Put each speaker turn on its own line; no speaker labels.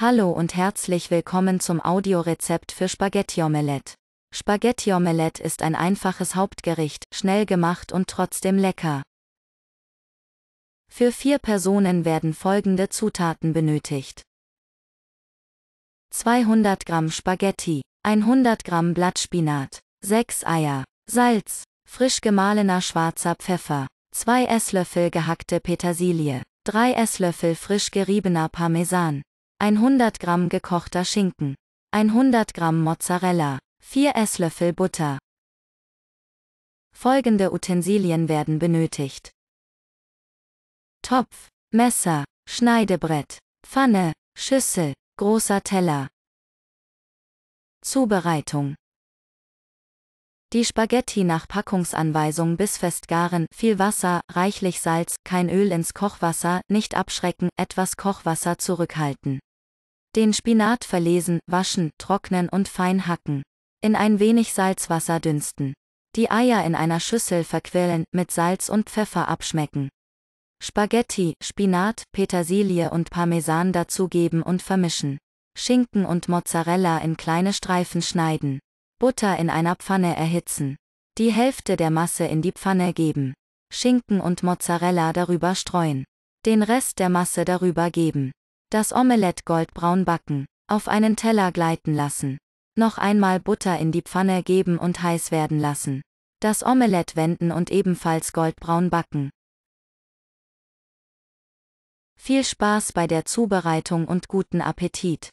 Hallo und herzlich willkommen zum Audiorezept für Spaghetti Omelette. Spaghetti Omelette ist ein einfaches Hauptgericht, schnell gemacht und trotzdem lecker. Für vier Personen werden folgende Zutaten benötigt. 200 Gramm Spaghetti, 100 Gramm Blattspinat, 6 Eier, Salz, frisch gemahlener schwarzer Pfeffer, 2 Esslöffel gehackte Petersilie, 3 Esslöffel frisch geriebener Parmesan, 100 Gramm gekochter Schinken, 100 Gramm Mozzarella, 4 Esslöffel Butter. Folgende Utensilien werden benötigt. Topf, Messer, Schneidebrett, Pfanne, Schüssel, großer Teller. Zubereitung. Die Spaghetti nach Packungsanweisung bissfest garen, viel Wasser, reichlich Salz, kein Öl ins Kochwasser, nicht abschrecken, etwas Kochwasser zurückhalten. Den Spinat verlesen, waschen, trocknen und fein hacken. In ein wenig Salzwasser dünsten. Die Eier in einer Schüssel verquillen, mit Salz und Pfeffer abschmecken. Spaghetti, Spinat, Petersilie und Parmesan dazugeben und vermischen. Schinken und Mozzarella in kleine Streifen schneiden. Butter in einer Pfanne erhitzen. Die Hälfte der Masse in die Pfanne geben. Schinken und Mozzarella darüber streuen. Den Rest der Masse darüber geben. Das Omelett goldbraun backen, auf einen Teller gleiten lassen. Noch einmal Butter in die Pfanne geben und heiß werden lassen. Das Omelett wenden und ebenfalls goldbraun backen. Viel Spaß bei der Zubereitung und guten Appetit!